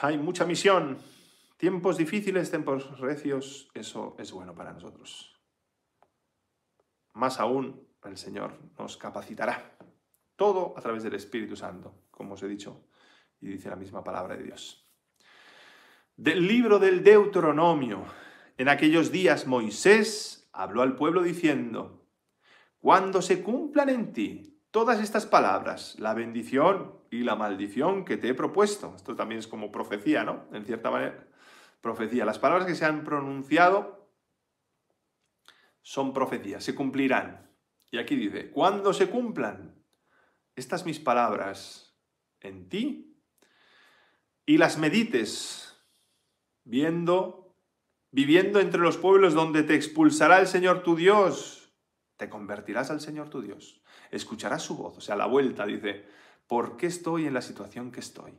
Hay mucha misión. Tiempos difíciles, tiempos recios, eso es bueno para nosotros. Más aún, el Señor nos capacitará. Todo a través del Espíritu Santo, como os he dicho, y dice la misma palabra de Dios. Del libro del Deuteronomio. En aquellos días Moisés habló al pueblo diciendo, Cuando se cumplan en ti todas estas palabras, la bendición y la maldición que te he propuesto. Esto también es como profecía, ¿no? En cierta manera, profecía. Las palabras que se han pronunciado son profecías, se cumplirán. Y aquí dice, cuando se cumplan estas mis palabras en ti y las medites viendo, viviendo entre los pueblos donde te expulsará el Señor tu Dios, te convertirás al Señor tu Dios, escucharás su voz, o sea, la vuelta, dice, ¿Por qué estoy en la situación que estoy?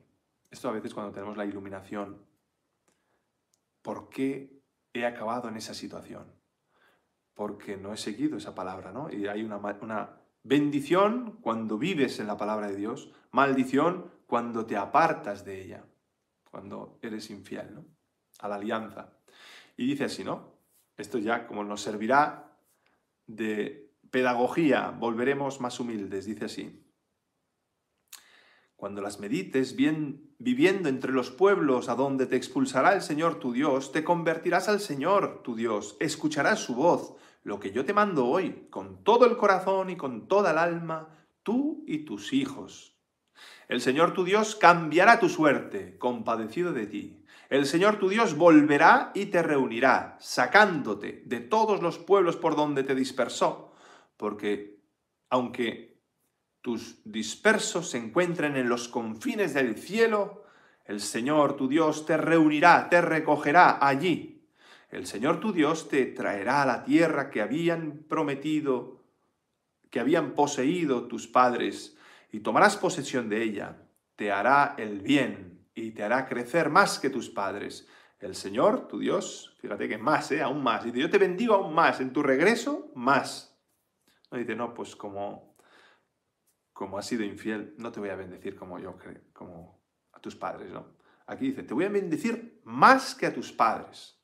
Esto a veces cuando tenemos la iluminación, ¿por qué he acabado en esa situación? Porque no he seguido esa palabra, ¿no? Y hay una, bendición cuando vives en la palabra de Dios, maldición cuando te apartas de ella, cuando eres infiel, ¿no? A la alianza. Y dice así, ¿no? Esto ya como nos servirá de pedagogía, volveremos más humildes, dice así. Cuando las medites, viviendo entre los pueblos a donde te expulsará el Señor tu Dios, te convertirás al Señor tu Dios, escucharás su voz, lo que yo te mando hoy, con todo el corazón y con toda el alma, tú y tus hijos. El Señor tu Dios cambiará tu suerte, compadecido de ti. El Señor tu Dios volverá y te reunirá, sacándote de todos los pueblos por donde te dispersó, porque aunque tus dispersos se encuentren en los confines del cielo, el Señor tu Dios te reunirá, te recogerá allí. El Señor tu Dios te traerá a la tierra que habían prometido, que habían poseído tus padres, y tomarás posesión de ella. Te hará el bien y te hará crecer más que tus padres. El Señor, tu Dios, fíjate que más, ¿eh? aún más. Dice, yo te bendigo aún más, en tu regreso, más. No dice, no, pues como como has sido infiel, no te voy a bendecir como yo creo, como a tus padres, ¿no? Aquí dice, te voy a bendecir más que a tus padres.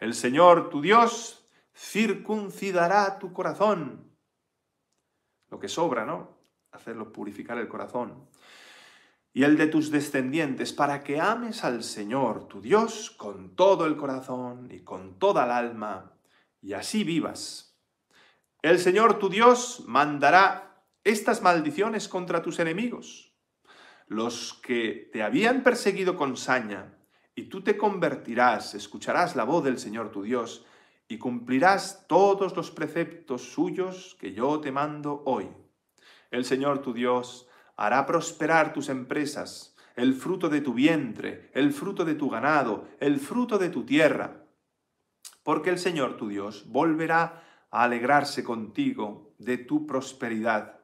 El Señor, tu Dios, circuncidará tu corazón. Lo que sobra, ¿no? Hacerlo purificar el corazón. Y el de tus descendientes, para que ames al Señor, tu Dios, con todo el corazón y con toda el alma, y así vivas. El Señor, tu Dios, mandará estas maldiciones contra tus enemigos, los que te habían perseguido con saña, y tú te convertirás, escucharás la voz del Señor tu Dios, y cumplirás todos los preceptos suyos que yo te mando hoy. El Señor tu Dios hará prosperar tus empresas, el fruto de tu vientre, el fruto de tu ganado, el fruto de tu tierra, porque el Señor tu Dios volverá a alegrarse contigo de tu prosperidad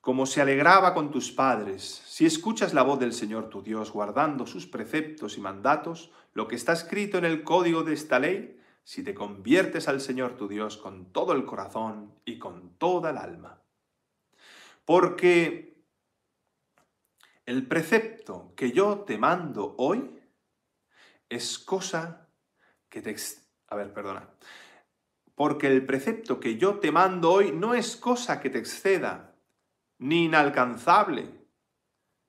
como se alegraba con tus padres, si escuchas la voz del Señor tu Dios, guardando sus preceptos y mandatos, lo que está escrito en el código de esta ley, si te conviertes al Señor tu Dios con todo el corazón y con toda el alma. Porque el precepto que yo te mando hoy es cosa que te... A ver, perdona. Porque el precepto que yo te mando hoy no es cosa que te exceda ni inalcanzable.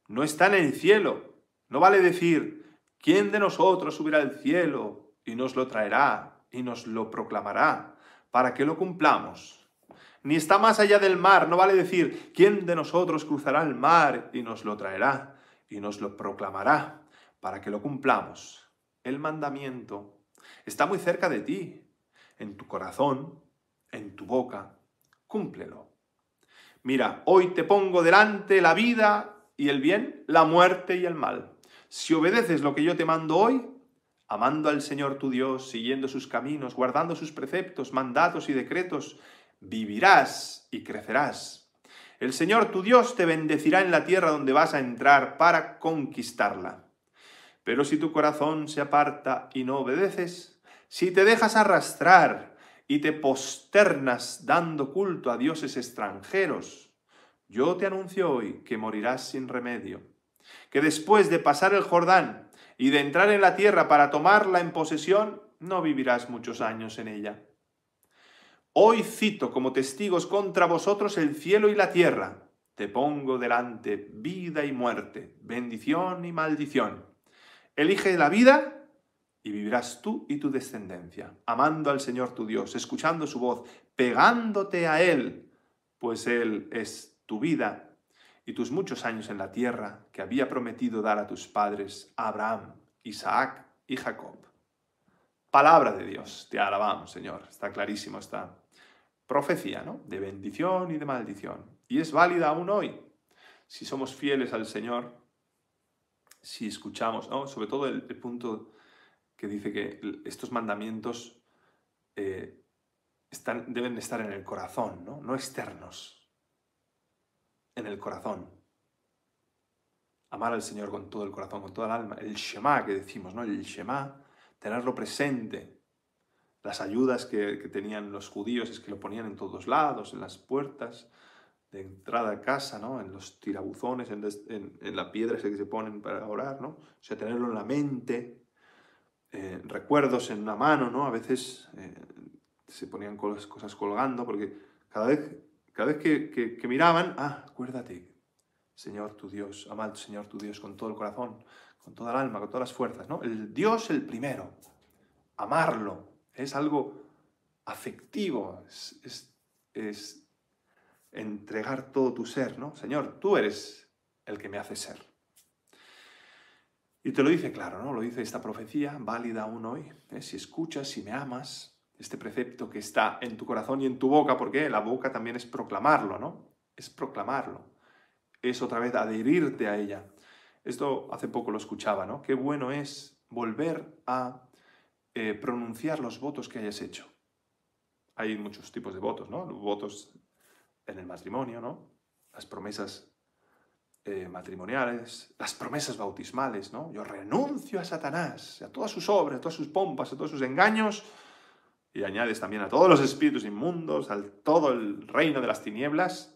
No está en el cielo. No vale decir, ¿quién de nosotros subirá al cielo y nos lo traerá y nos lo proclamará para que lo cumplamos? Ni está más allá del mar. No vale decir, ¿quién de nosotros cruzará el mar y nos lo traerá y nos lo proclamará para que lo cumplamos? El mandamiento está muy cerca de ti, en tu corazón, en tu boca. Cúmplelo. Mira, hoy te pongo delante la vida y el bien, la muerte y el mal. Si obedeces lo que yo te mando hoy, amando al Señor tu Dios, siguiendo sus caminos, guardando sus preceptos, mandatos y decretos, vivirás y crecerás. El Señor tu Dios te bendecirá en la tierra donde vas a entrar para conquistarla. Pero si tu corazón se aparta y no obedeces, si te dejas arrastrar y te posternas dando culto a dioses extranjeros, yo te anuncio hoy que morirás sin remedio, que después de pasar el Jordán y de entrar en la tierra para tomarla en posesión, no vivirás muchos años en ella. Hoy cito como testigos contra vosotros el cielo y la tierra. Te pongo delante vida y muerte, bendición y maldición. Elige la vida y vivirás tú y tu descendencia, amando al Señor tu Dios, escuchando su voz, pegándote a Él, pues Él es tu vida y tus muchos años en la tierra que había prometido dar a tus padres Abraham, Isaac y Jacob. Palabra de Dios, te alabamos, Señor. Está clarísimo esta profecía, ¿no? De bendición y de maldición. Y es válida aún hoy. Si somos fieles al Señor, si escuchamos, ¿no? Sobre todo el, el punto que dice que estos mandamientos eh, están, deben estar en el corazón, ¿no? externos, en el corazón. Amar al Señor con todo el corazón, con toda el alma. El Shema que decimos, ¿no? El Shema, tenerlo presente. Las ayudas que, tenían los judíos es que lo ponían en todos lados, en las puertas, de entrada a casa, ¿no? En los tirabuzones, en, en, la piedra que se ponen para orar, ¿no? O sea, tenerlo en la mente, eh, recuerdos en una mano, ¿no? A veces eh, se ponían cosas, cosas colgando, porque cada vez, cada vez que, miraban, ah, acuérdate, Señor tu Dios, amad Señor tu Dios con todo el corazón, con toda el alma, con todas las fuerzas, ¿no? El Dios el primero, amarlo, es algo afectivo, es entregar todo tu ser, ¿no? Señor, tú eres el que me hace ser. Y te lo dice claro, ¿no? Lo dice esta profecía, válida aún hoy. ¿eh? Si escuchas, si me amas, este precepto que está en tu corazón y en tu boca, porque la boca también es proclamarlo, ¿no? Es proclamarlo. Es otra vez adherirte a ella. Esto hace poco lo escuchaba, ¿no? Qué bueno es volver a eh, pronunciar los votos que hayas hecho. Hay muchos tipos de votos, ¿no? Votos en el matrimonio, ¿no? Las promesas eh, matrimoniales, las promesas bautismales, ¿no? Yo renuncio a Satanás, a todas sus obras, a todas sus pompas, a todos sus engaños, y añades también a todos los espíritus inmundos, a todo el reino de las tinieblas,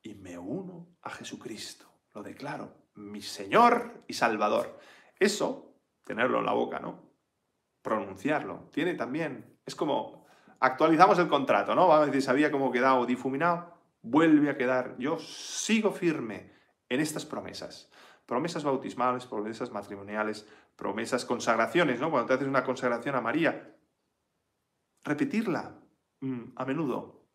y me uno a Jesucristo. Lo declaro, mi Señor y Salvador. Eso, tenerlo en la boca, ¿no? Pronunciarlo. Tiene también, es como, actualizamos el contrato, ¿no? A se había como quedado difuminado, vuelve a quedar, yo sigo firme en estas promesas. Promesas bautismales, promesas matrimoniales, promesas consagraciones, ¿no? Cuando te haces una consagración a María, repetirla mm, a menudo.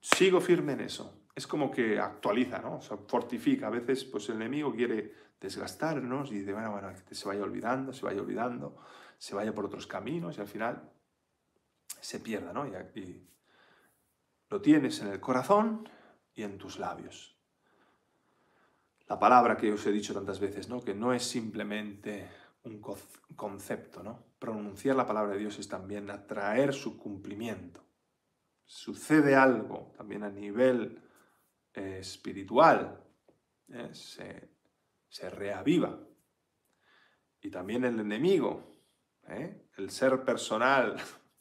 Sigo firme en eso. Es como que actualiza, ¿no? fortifica. A veces, pues el enemigo quiere desgastarnos y dice, bueno, bueno, se vaya olvidando, se vaya olvidando, se vaya por otros caminos y al final se pierda, ¿no? y lo tienes en el corazón y en tus labios la palabra que os he dicho tantas veces, ¿no? que no es simplemente un concepto. ¿no? Pronunciar la palabra de Dios es también atraer su cumplimiento. Sucede algo también a nivel eh, espiritual, eh, se, se, reaviva. Y también el enemigo, ¿eh? el ser personal,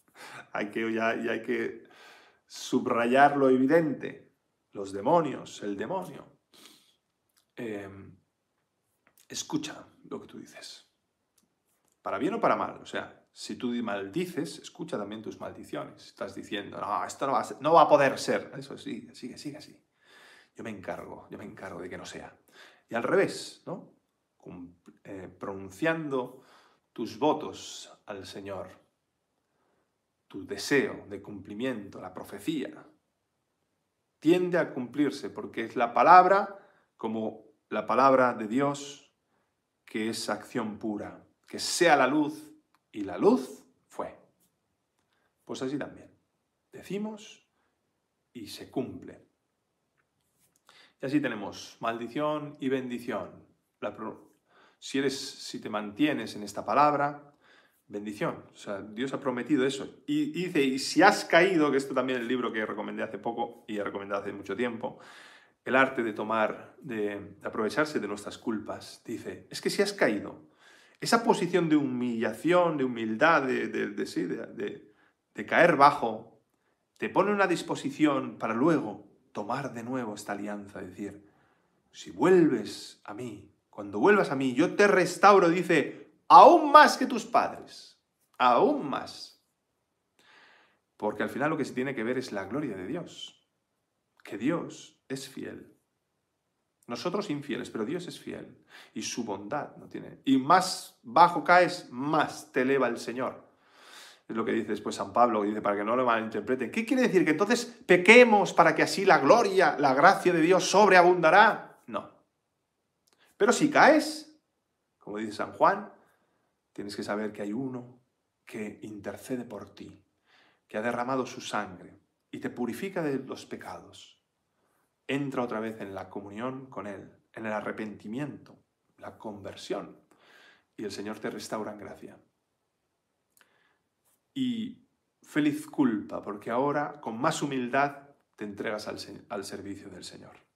hay que, hay que subrayar lo evidente, los demonios, el demonio Em, escucha lo que tú dices. Para bien o para mal. O sea, si tú maldices, escucha también tus maldiciones. Estás diciendo, no, esto no va a, poder ser. Eso sigue, sigue, sigue así. Yo me encargo, yo me encargo de que no sea. Y al revés, ¿no? Eh, pronunciando tus votos al Señor, tu deseo de cumplimiento, la profecía, tiende a cumplirse porque es la palabra como la palabra de Dios, que es acción pura, que sea la luz, y la luz fue. Pues así también. Decimos y se cumple. Y así tenemos maldición y bendición. si, eres, si te mantienes en esta palabra, bendición. sea, Dios ha prometido eso. Y, dice, y si has caído, que esto también es el libro que recomendé hace poco y he recomendado hace mucho tiempo, el arte de tomar, de, aprovecharse de nuestras culpas. Dice, es que si has caído, esa posición de humillación, de humildad, de, de, caer bajo, te pone una disposición para luego tomar de nuevo esta alianza, decir, si vuelves a mí, cuando vuelvas a mí, yo te restauro, dice, aún más que tus padres, aún más. Porque al final lo que se tiene que ver es la gloria de Dios, que Dios es fiel. Nosotros infieles, pero Dios es fiel y su bondad no tiene. Y más bajo caes, más te eleva el Señor. Es lo que dice después San Pablo, dice para que no lo malinterpreten. ¿Qué quiere decir? ¿Que entonces pequemos para que así la gloria, la gracia de Dios sobreabundará? No. Pero si caes, como dice San Juan, tienes que saber que hay uno que intercede por ti, que ha derramado su sangre y te purifica de los pecados entra otra vez en la comunión con Él, en el arrepentimiento, la conversión, y el Señor te restaura en gracia. Y feliz culpa, porque ahora con más humildad te entregas al, servicio del Señor.